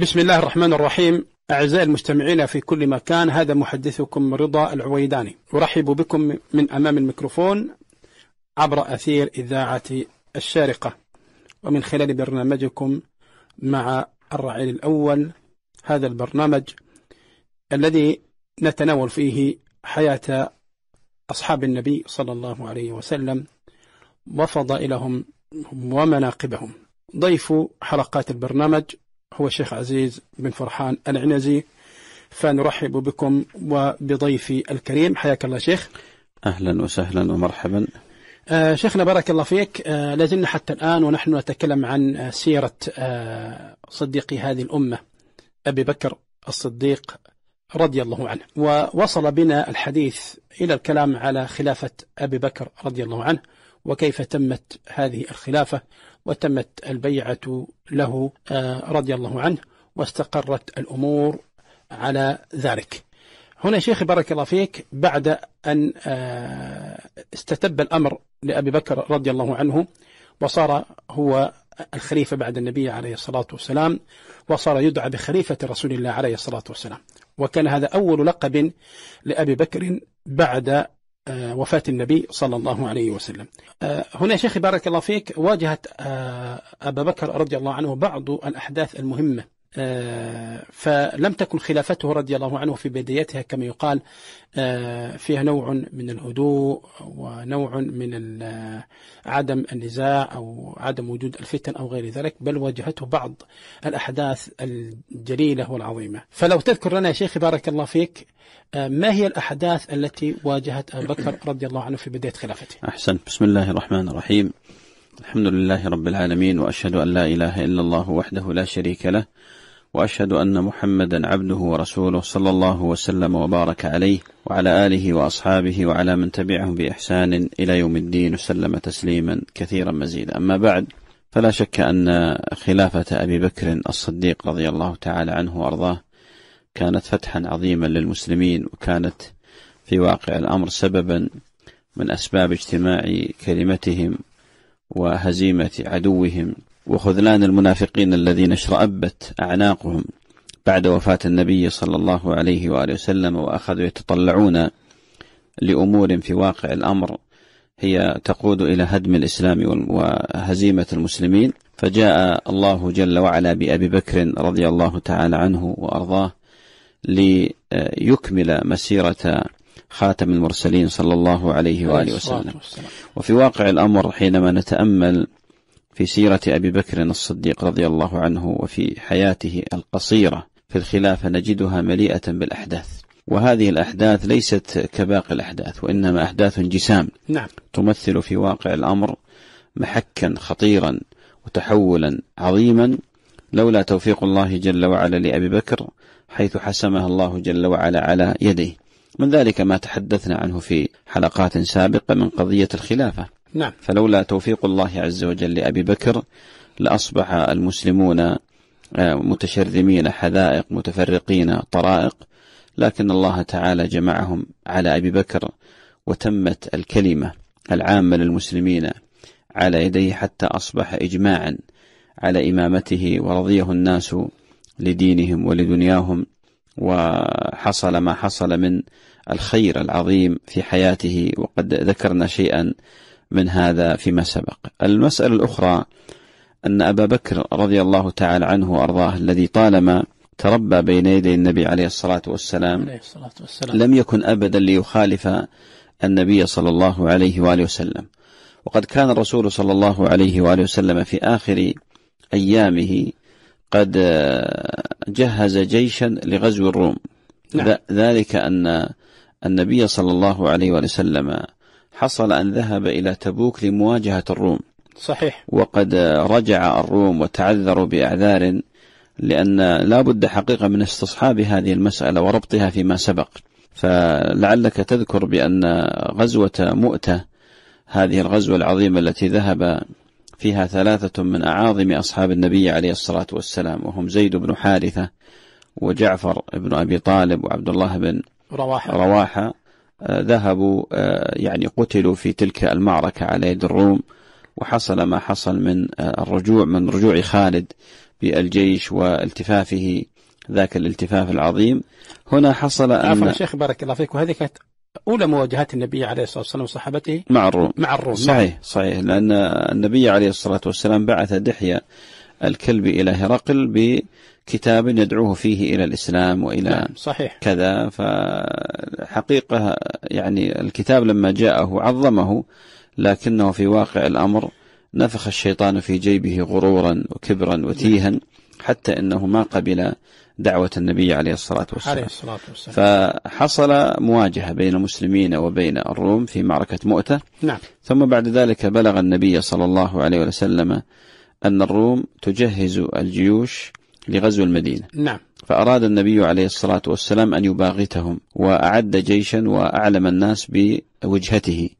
بسم الله الرحمن الرحيم أعزائي المستمعين في كل مكان هذا محدثكم رضا العويداني أرحب بكم من أمام الميكروفون عبر أثير إذاعة الشارقة ومن خلال برنامجكم مع الرعيل الأول هذا البرنامج الذي نتناول فيه حياة أصحاب النبي صلى الله عليه وسلم وفضائلهم ومناقبهم ضيف حلقات البرنامج هو الشيخ عزيز بن فرحان العنزي فنرحب بكم وبضيفي الكريم حياك الله شيخ أهلا وسهلا ومرحبا آه شيخنا بارك الله فيك آه لازلنا حتى الآن ونحن نتكلم عن آه، سيرة آه صديق هذه الأمة أبي بكر الصديق رضي الله عنه ووصل بنا الحديث إلى الكلام على خلافة أبي بكر رضي الله عنه وكيف تمت هذه الخلافة وتمت البيعة له آه، رضي الله عنه واستقرت الأمور على ذلك هنا شيخ بارك الله فيك بعد أن آه، استتب الأمر لأبي بكر رضي الله عنه وصار هو الخليفة بعد النبي عليه الصلاة والسلام وصار يدعى بخليفة رسول الله عليه الصلاة والسلام وكان هذا أول لقب لأبي بكر بعد آه، وفاة النبي صلى الله عليه وسلم آه، هنا شيخي بارك الله فيك واجهت آه، أبا بكر رضي الله عنه بعض الأحداث المهمة آه، فلم تكن خلافته رضي الله عنه في بدايتها كما يقال آه، فيها نوع من الهدوء ونوع من آه، عدم النزاع أو عدم وجود الفتن أو غير ذلك بل واجهته بعض الأحداث الجليلة والعظيمة فلو تذكر لنا يا شيخ بارك الله فيك ما هي الأحداث التي واجهت أبو بكر رضي الله عنه في بداية خلافته أحسنت بسم الله الرحمن الرحيم الحمد لله رب العالمين وأشهد أن لا إله إلا الله وحده لا شريك له وأشهد أن محمدا عبده ورسوله صلى الله وسلم وبارك عليه وعلى آله وأصحابه وعلى من تبعهم بإحسان إلى يوم الدين وسلم تسليما كثيرا مزيدا أما بعد فلا شك أن خلافة أبي بكر الصديق رضي الله تعالى عنه وأرضاه كانت فتحا عظيما للمسلمين وكانت في واقع الأمر سببا من أسباب اجتماع كلمتهم وهزيمة عدوهم وخذلان المنافقين الذين اشرأبت أعناقهم بعد وفاة النبي صلى الله عليه وآله وسلم وأخذوا يتطلعون لأمور في واقع الأمر هي تقود إلى هدم الإسلام وهزيمة المسلمين فجاء الله جل وعلا بأبي بكر رضي الله تعالى عنه وأرضاه ليكمل مسيرة خاتم المرسلين صلى الله عليه وآله وسلم وفي واقع الأمر حينما نتأمل في سيرة أبي بكر الصديق رضي الله عنه وفي حياته القصيرة في الخلافة نجدها مليئة بالأحداث وهذه الأحداث ليست كباقي الأحداث وإنما أحداث جسام نعم. تمثل في واقع الأمر محكا خطيرا وتحولا عظيما لولا توفيق الله جل وعلا لأبي بكر حيث حسمها الله جل وعلا على يديه من ذلك ما تحدثنا عنه في حلقات سابقة من قضية الخلافة نعم فلولا توفيق الله عز وجل لأبي بكر لأصبح المسلمون آه، متشرذمين حذائق متفرقين طرائق لكن الله تعالى جمعهم على أبي بكر وتمت الكلمة العامة للمسلمين على يديه حتى أصبح إجماعا على إمامته ورضيه الناس لدينهم ولدنياهم وحصل ما حصل من الخير العظيم في حياته وقد ذكرنا شيئا من هذا فيما سبق المسألة الأخرى أن أبا بكر رضي الله تعالى عنه وأرضاه الذي طالما تربى بين يدي النبي عليه الصلاة والسلام, عليه الصلاة والسلام. لم يكن أبدا ليخالف النبي صلى الله عليه وآله وسلم وقد كان الرسول صلى الله عليه وآله وسلم في آخر أيامه قد جهز جيشا لغزو الروم نعم. ذلك أن النبي صلى الله عليه وآله وسلم حصل أن ذهب إلى تبوك لمواجهة الروم صحيح وقد رجع الروم وتعذروا بأعذار لأن لا بد حقيقة من استصحاب هذه المسألة وربطها فيما سبق فلعلك تذكر بأن غزوة مؤتة هذه الغزوة العظيمة التي ذهب فيها ثلاثة من أعاظم أصحاب النبي عليه الصلاة والسلام وهم زيد بن حارثة وجعفر بن أبي طالب وعبد الله بن رواحة, رواحة آه، ذهبوا آه، يعني قتلوا في تلك المعركة على يد الروم وحصل ما حصل من آه، الرجوع من رجوع خالد بالجيش والتفافه ذاك الالتفاف العظيم هنا حصل أن عفوا شيخ بارك الله فيك وهذه كانت أولى مواجهات النبي عليه الصلاة والسلام وصحابته مع الروم مع الروم نعم. صحيح صحيح لأن النبي عليه الصلاة والسلام بعث دحية الكلب إلى هرقل ب كتاب يدعوه فيه إلى الإسلام وإلى نعم صحيح كذا فحقيقة يعني الكتاب لما جاءه عظمه لكنه في واقع الأمر نفخ الشيطان في جيبه غرورا وكبرا نعم. وتيها حتى أنه ما قبل دعوة النبي عليه الصلاة والسلام, عليه الصلاة والسلام. فحصل مواجهة بين المسلمين وبين الروم في معركة مؤتة نعم. ثم بعد ذلك بلغ النبي صلى الله عليه وسلم أن الروم تجهز الجيوش لغزو المدينة نعم فأراد النبي عليه الصلاة والسلام أن يباغتهم وأعد جيشا وأعلم الناس بوجهته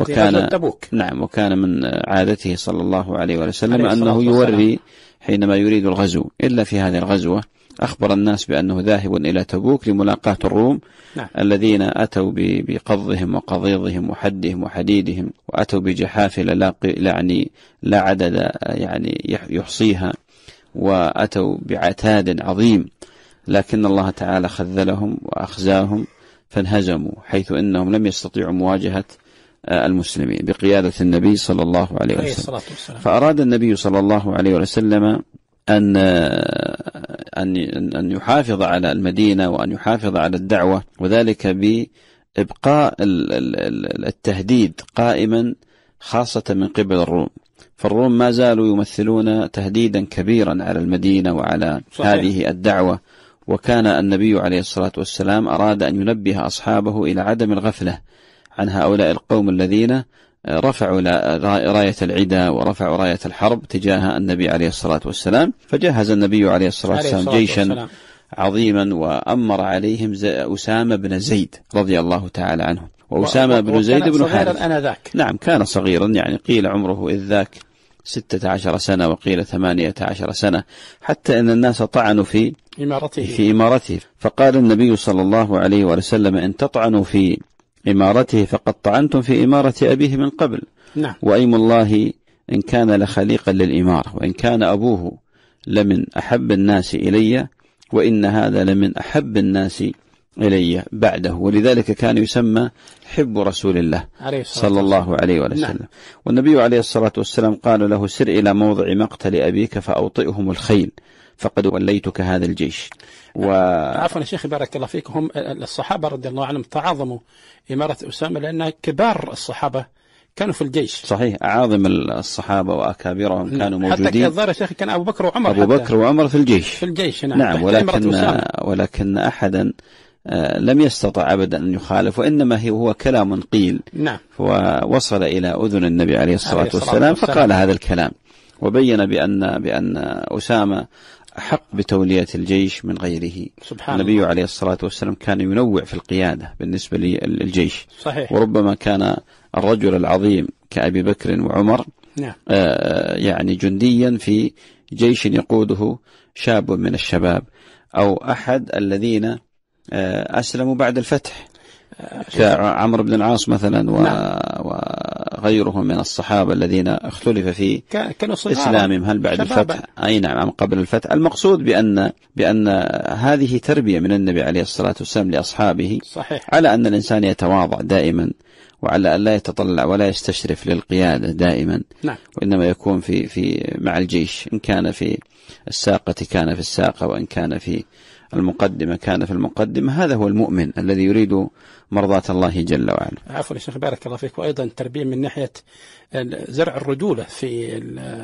وكان نعم وكان من عادته صلى الله عليه وسلم عليه أنه يوري حينما يريد الغزو إلا في هذه الغزوة أخبر الناس بأنه ذاهب إلى تبوك لملاقاة الروم نعم. الذين أتوا بقضهم وقضيضهم وحدهم وحديدهم وأتوا بجحافل لا يعني لا عدد يعني يحصيها وأتوا بعتاد عظيم لكن الله تعالى خذلهم وأخزاهم فانهزموا حيث أنهم لم يستطيعوا مواجهة آه، المسلمين بقيادة النبي صلى الله عليه وسلم فأراد النبي صلى الله عليه وسلم أن آه، أن أن يحافظ على المدينة وأن يحافظ على الدعوة وذلك بإبقاء التهديد قائما خاصة من قبل الروم فالروم ما زالوا يمثلون تهديدا كبيرا على المدينة وعلى صحيح. هذه الدعوة وكان النبي عليه الصلاة والسلام أراد أن ينبه أصحابه إلى عدم الغفلة عن هؤلاء القوم الذين رفعوا راية العدا ورفعوا راية الحرب تجاه النبي عليه الصلاة والسلام فجهز النبي عليه الصلاة والسلام جيشا عظيما وأمر عليهم أسامة بن زيد رضي الله تعالى عنه وأسامة بن زيد بن حارث أنا ذاك نعم كان صغيرا يعني قيل عمره إذ ذاك ستة عشر سنة وقيل ثمانية عشر سنة حتى أن الناس طعنوا في إمارته في إمارته فقال النبي صلى الله عليه وسلم إن تطعنوا في إمارته فقد طعنتم في إمارة أبيه من قبل نعم. وأيم الله إن كان لخليقا للإمارة وإن كان أبوه لمن أحب الناس إلي وإن هذا لمن أحب الناس إلي بعده ولذلك كان يسمى حب رسول الله عليه صلى الله عليه وسلم نعم. والنبي عليه الصلاة والسلام قال له سر إلى موضع مقتل أبيك فأوطئهم الخيل فقد وليتك هذا الجيش و... عفوا يا شيخ بارك الله فيك هم الصحابة رضي الله عنهم تعاظموا إمارة أسامة لأن كبار الصحابة كانوا في الجيش صحيح أعاظم الصحابة وأكابرهم نعم. كانوا موجودين حتى الظاهر شيخ كان أبو بكر وعمر أبو بكر وعمر في الجيش في الجيش نعم, نعم ولكن, ولكن أحدا آه، لم يستطع أبدا أن يخالف وإنما هو كلام قيل نعم ووصل إلى أذن النبي عليه الصلاة, والسلام, والسلام فقال هذا الكلام وبين بأن بأن أسامة أحق بتولية الجيش من غيره سبحان النبي الله. عليه الصلاة والسلام كان ينوع في القيادة بالنسبة للجيش صحيح. وربما كان الرجل العظيم كأبي بكر وعمر نعم. آه يعني جنديا في جيش يقوده شاب من الشباب أو أحد الذين آه، أسلموا بعد الفتح آه، كعمرو بن العاص مثلا و... نعم. وغيرهم من الصحابة الذين اختلف في كانوا إسلامهم هل بعد شبابا. الفتح أي نعم أم قبل الفتح المقصود بأن بأن هذه تربية من النبي عليه الصلاة والسلام لأصحابه صحيح. على أن الإنسان يتواضع دائما وعلى أن لا يتطلع ولا يستشرف للقيادة دائما نعم. وإنما يكون في في مع الجيش إن كان في الساقة كان في الساقة وإن كان في المقدمة كان في المقدمة هذا هو المؤمن الذي يريد مرضاة الله جل وعلا عفوا يا شيخ بارك الله فيك وأيضا التربية من ناحية زرع الرجولة في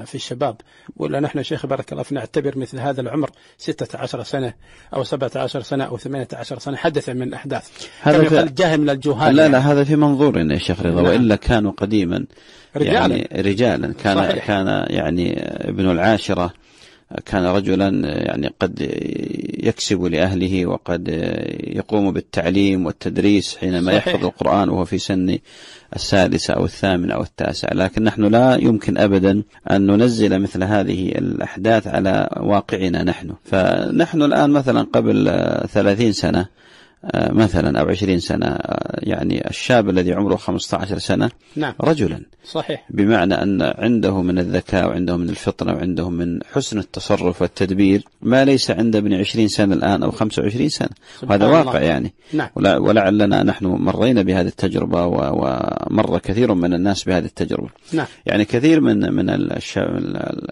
في الشباب ولا نحن شيخ بارك الله فيك نعتبر مثل هذا العمر 16 سنة أو 17 سنة أو 18 سنة حدث من الأحداث هذا في جاه من الجهال لا يعني. لا هذا في منظورنا يا شيخ رضا نعم. وإلا كانوا قديما يعني رجالا يعني رجالا كان صحيح. كان يعني ابن العاشرة كان رجلا يعني قد يكسب لأهله وقد يقوم بالتعليم والتدريس حينما صحيح. يحفظ القرآن وهو في سن السادسة أو الثامنة أو التاسعة لكن نحن لا يمكن أبدا أن ننزل مثل هذه الأحداث على واقعنا نحن فنحن الآن مثلا قبل ثلاثين سنة آه، مثلا أو عشرين سنة آه، يعني الشاب الذي عمره خمسة عشر سنة نعم. رجلا صحيح بمعنى أن عنده من الذكاء وعنده من الفطنة وعنده من حسن التصرف والتدبير ما ليس عند ابن عشرين سنة الآن أو خمسة وعشرين سنة وهذا واقع الله. يعني نعم. ولعلنا نحن مرينا بهذه التجربة ومر كثير من الناس بهذه التجربة نعم. يعني كثير من من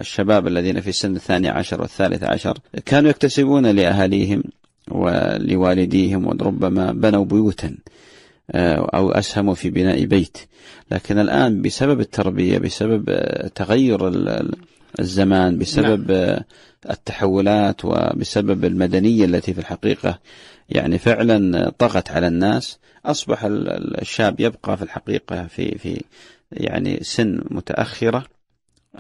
الشباب الذين في سن الثاني عشر والثالث عشر كانوا يكتسبون لأهاليهم ولوالديهم وربما بنوا بيوتا آه، أو أسهموا في بناء بيت لكن الآن بسبب التربية بسبب آه، تغير الزمان بسبب نعم. آه، التحولات وبسبب المدنية التي في الحقيقة يعني فعلا طغت على الناس أصبح الشاب يبقى في الحقيقة في في يعني سن متأخرة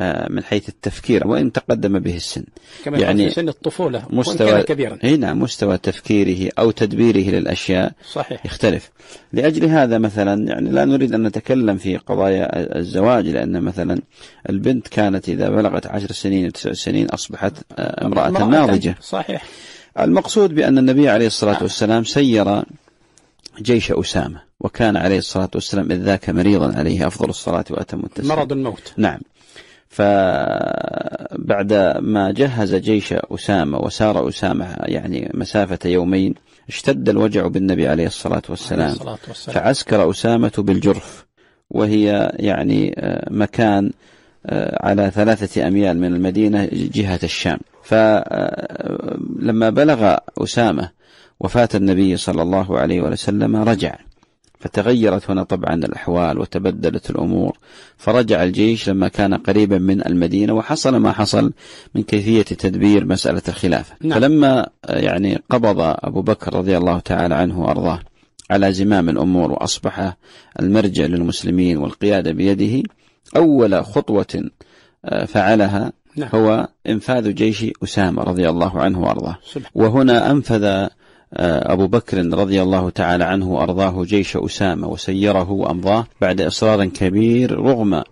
آه، من حيث التفكير وإن تقدم به السن كما يعني في سن الطفولة مستوى كبيرا هنا نعم، مستوى تفكيره أو تدبيره للأشياء صحيح. يختلف لأجل هذا مثلا يعني لا نريد أن نتكلم في قضايا الزواج لأن مثلا البنت كانت إذا بلغت عشر سنين أو تسع سنين أصبحت آه، امرأة ناضجة صحيح المقصود بأن النبي عليه الصلاة والسلام سير جيش أسامة وكان عليه الصلاة والسلام إذ ذاك مريضا عليه أفضل الصلاة وأتم التسليم مرض الموت نعم فبعد ما جهز جيش أسامة وسار أسامة يعني مسافة يومين اشتد الوجع بالنبي عليه الصلاة والسلام, عليه الصلاة والسلام فعسكر أسامة بالجرف وهي يعني آه، مكان آه، على ثلاثة أميال من المدينة جهة الشام فلما آه، بلغ أسامة وفاة النبي صلى الله عليه وسلم رجع فتغيرت هنا طبعا الأحوال وتبدلت الأمور فرجع الجيش لما كان قريبا من المدينة وحصل ما حصل من كيفية تدبير مسألة الخلافة نعم. فلما يعني قبض أبو بكر رضي الله تعالى عنه وأرضاه على زمام الأمور وأصبح المرجع للمسلمين والقيادة بيده أول خطوة آه، فعلها نعم. هو انفاذ جيش اسامه رضي الله عنه وارضاه سبحان. وهنا انفذ آه، أبو بكر رضي الله تعالى عنه وأرضاه جيش أسامة وسيره وأمضاه بعد إصرار كبير رغم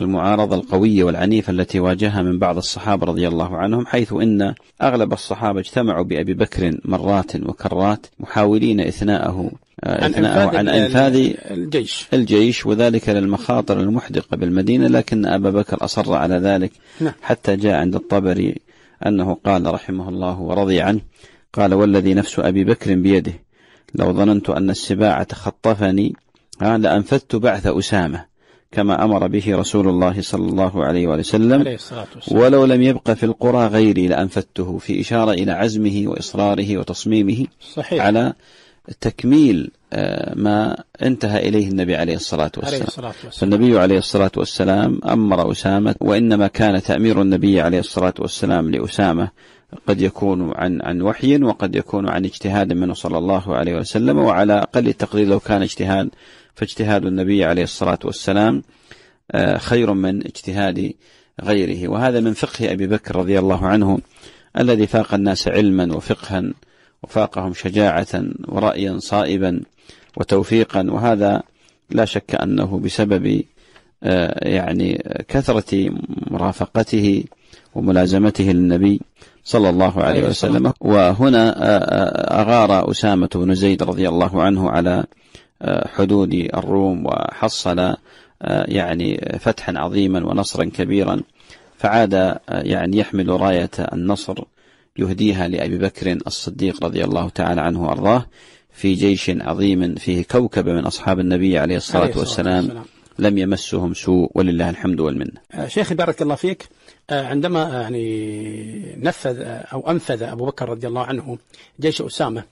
المعارضة القوية والعنيفة التي واجهها من بعض الصحابة رضي الله عنهم حيث إن أغلب الصحابة اجتمعوا بأبي بكر مرات وكرات محاولين إثناءه آه، عن عن إنفاذ الجيش الجيش وذلك للمخاطر المحدقة بالمدينة نعم. لكن أبا بكر أصر على ذلك نعم. حتى جاء عند الطبري أنه قال رحمه الله ورضي عنه قال والذي نفس أبي بكر بيده لو ظننت أن السباع تخطفني لأنفذت بعث أسامة كما أمر به رسول الله صلى الله عليه وسلم عليه ولو لم يبق في القرى غيري لأنفذته في إشارة إلى عزمه وإصراره وتصميمه صحيح. على تكميل آه، ما انتهى إليه النبي عليه الصلاة والسلام, عليه الصلاة والسلام. فالنبي عليه الصلاة والسلام أمر أسامة وإنما كان تأمير النبي عليه الصلاة والسلام لأسامة قد يكون عن عن وحي وقد يكون عن اجتهاد منه صلى الله عليه وسلم وعلى أقل التقدير لو كان اجتهاد فاجتهاد النبي عليه الصلاة والسلام آه، خير من اجتهاد غيره وهذا من فقه أبي بكر رضي الله عنه الذي فاق الناس علما وفقها وفاقهم شجاعة ورأيا صائبا وتوفيقا وهذا لا شك أنه بسبب آه، يعني كثرة مرافقته وملازمته للنبي صلى الله عليه وسلم وهنا آه، آه، أغار أسامة بن زيد رضي الله عنه على آه، حدود الروم وحصل يعني فتحا عظيما ونصرا كبيرا فعاد يعني يحمل راية النصر يهديها لأبي بكر الصديق رضي الله تعالى عنه وأرضاه في جيش عظيم فيه كوكبة من أصحاب النبي عليه الصلاة, عليه الصلاة والسلام, والسلام لم يمسهم سوء ولله الحمد والمنة شيخي بارك الله فيك آه، عندما آه، يعني نفذ آه، أو أنفذ أبو بكر رضي الله عنه جيش أسامة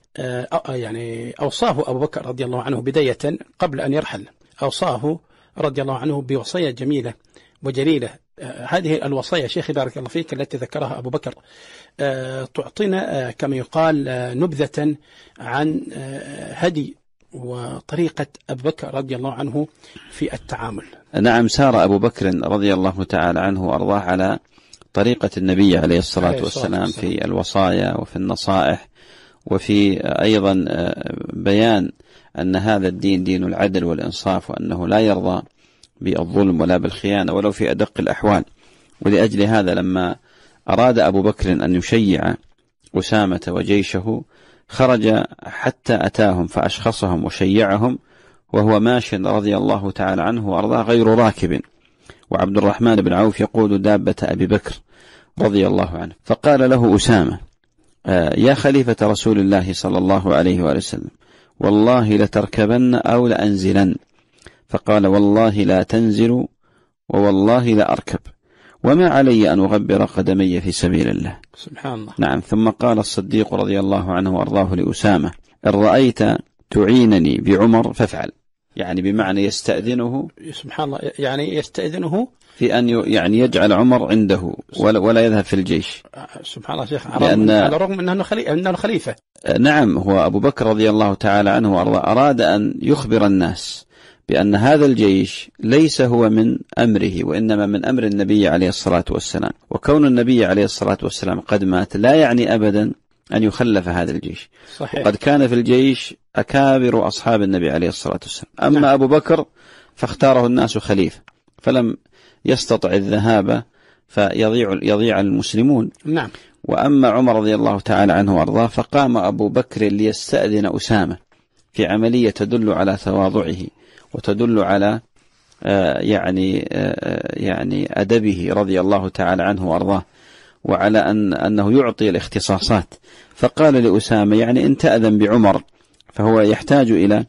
يعني أوصاه أبو بكر رضي الله عنه بداية قبل أن يرحل أوصاه رضي الله عنه بوصية جميلة وجليلة هذه الوصايا شيخي بارك الله فيك التي ذكرها أبو بكر تعطينا كما يقال نبذة عن هدي وطريقة أبو بكر رضي الله عنه في التعامل نعم سار أبو بكر رضي الله تعالى عنه وأرضاه على طريقة النبي عليه الصلاة والسلام في الوصايا وفي النصائح وفي أيضا آه، بيان أن هذا الدين دين العدل والإنصاف وأنه لا يرضى بالظلم ولا بالخيانة ولو في أدق الأحوال ولأجل هذا لما أراد أبو بكر أن يشيع أسامة وجيشه خرج حتى أتاهم فأشخصهم وشيعهم وهو ماش رضي الله تعالى عنه وأرضاه غير راكب وعبد الرحمن بن عوف يقود دابة أبي بكر رضي الله عنه فقال له أسامة آه، يا خليفة رسول الله صلى الله عليه وآله وسلم والله لتركبن أو لأنزلن فقال والله لا تنزل ووالله لأركب لا وما علي أن أغبر قدمي في سبيل الله سبحان الله نعم ثم قال الصديق رضي الله عنه وأرضاه لأسامة إن رأيت تعينني بعمر فافعل يعني بمعنى يستأذنه سبحان الله يعني يستأذنه في أن يعني يجعل عمر عنده ولا, ولا يذهب في الجيش سبحان الله شيخ على الرغم من أنه خليفة نعم هو أبو بكر رضي الله تعالى عنه وأرضاه أراد أن يخبر الناس بأن هذا الجيش ليس هو من أمره وإنما من أمر النبي عليه الصلاة والسلام وكون النبي عليه الصلاة والسلام قد مات لا يعني أبدا أن يخلف هذا الجيش صحيح. وقد كان في الجيش أكابر أصحاب النبي عليه الصلاة والسلام أما نعم. أبو بكر فاختاره الناس خليفة فلم يستطع الذهاب فيضيع يضيع المسلمون نعم وأما عمر رضي الله تعالى عنه وأرضاه فقام أبو بكر ليستأذن أسامة في عملية تدل على تواضعه وتدل على آه، يعني آه، آه، يعني أدبه رضي الله تعالى عنه وأرضاه وعلى أن أنه يعطي الاختصاصات فقال لأسامة يعني إن تأذن بعمر فهو يحتاج إلى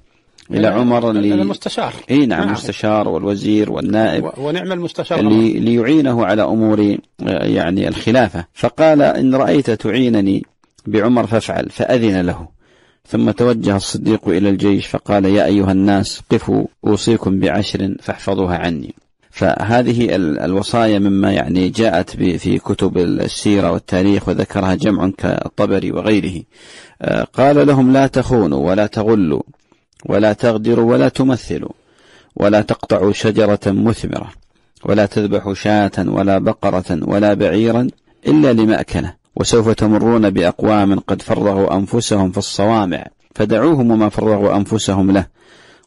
إلى نعم، عمر المستشار اي نعم،, نعم المستشار والوزير والنائب ونعم المستشار لي ليعينه على أمور يعني الخلافة فقال إن رأيت تعينني بعمر فافعل فأذن له ثم توجه الصديق إلى الجيش فقال يا أيها الناس قفوا أوصيكم بعشر فاحفظوها عني فهذه الوصايا مما يعني جاءت في كتب السيرة والتاريخ وذكرها جمع كالطبري وغيره آه، قال لهم لا تخونوا ولا تغلوا ولا تغدروا ولا تمثلوا ولا تقطعوا شجرة مثمرة ولا تذبحوا شاة ولا بقرة ولا بعيرا إلا لمأكله وسوف تمرون بأقوام قد فرغوا أنفسهم في الصوامع فدعوهم وما فرغوا أنفسهم له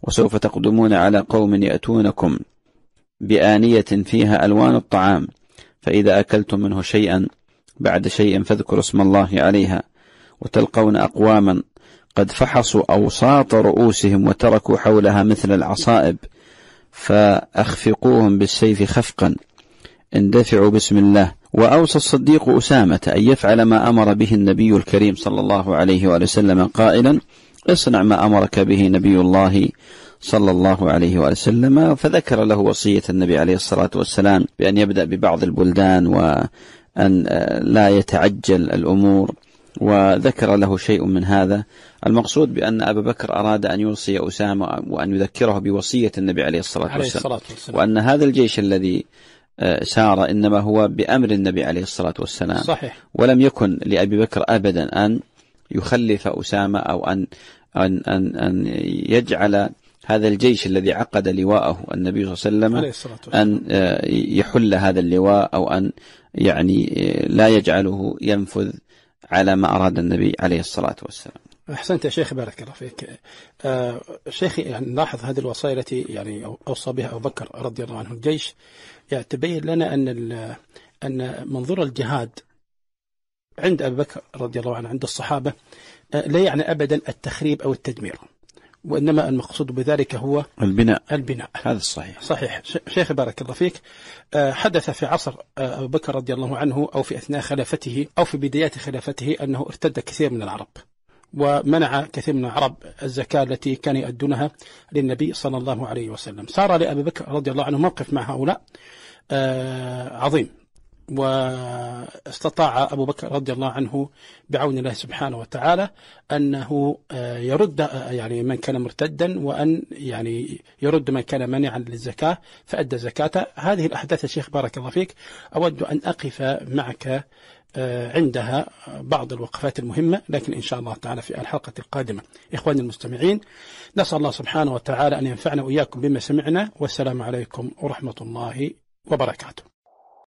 وسوف تقدمون على قوم يأتونكم بآنية فيها ألوان الطعام فإذا أكلتم منه شيئا بعد شيء فاذكروا اسم الله عليها وتلقون أقواما قد فحصوا أوساط رؤوسهم وتركوا حولها مثل العصائب فأخفقوهم بالسيف خفقا اندفعوا بسم الله وأوصى الصديق أسامة أن يفعل ما أمر به النبي الكريم صلى الله عليه وآله وسلم قائلا اصنع ما أمرك به نبي الله صلى الله عليه وآله وسلم فذكر له وصية النبي عليه الصلاة والسلام بأن يبدأ ببعض البلدان وأن آه، لا يتعجل الأمور وذكر له شيء من هذا المقصود بأن أبا بكر أراد أن يوصي أسامة وأن يذكره بوصية النبي عليه الصلاة, والسلام, عليه الصلاة والسلام وأن هذا الجيش الذي آه، سارة إنما هو بأمر النبي عليه الصلاة والسلام صحيح ولم يكن لأبي بكر أبدا أن يخلف أسامة أو أن أن أن, أن يجعل هذا الجيش الذي عقد لواءه النبي صلى الله عليه وسلم أن آه، يحل هذا اللواء أو أن يعني آه، لا يجعله ينفذ على ما أراد النبي عليه الصلاة والسلام أحسنت يا شيخ بارك الله فيك آه شيخي يعني نلاحظ هذه الوصايا التي يعني أوصى بها أبو بكر رضي الله عنه الجيش يعني تبين لنا أن أن منظور الجهاد عند أبي بكر رضي الله عنه عند الصحابة آه لا يعني أبدا التخريب أو التدمير وإنما المقصود بذلك هو البناء البناء هذا الصحيح صحيح شيخ بارك الله فيك آه، حدث في عصر آه، أبو بكر رضي الله عنه أو في أثناء خلافته أو في بدايات خلافته أنه ارتد كثير من العرب ومنع كثير من العرب الزكاة التي كان يؤدونها للنبي صلى الله عليه وسلم صار لأبي بكر رضي الله عنه موقف مع هؤلاء آه، عظيم واستطاع أبو بكر رضي الله عنه بعون الله سبحانه وتعالى أنه آه، يرد آه، يعني من كان مرتدا وأن يعني يرد من كان مانعا للزكاة فأدى زكاته هذه الأحداث يا شيخ بارك الله فيك أود أن أقف معك آه، عندها بعض الوقفات المهمة لكن إن شاء الله تعالى في الحلقة القادمة إخواني المستمعين نسأل الله سبحانه وتعالى أن ينفعنا وإياكم بما سمعنا والسلام عليكم ورحمة الله وبركاته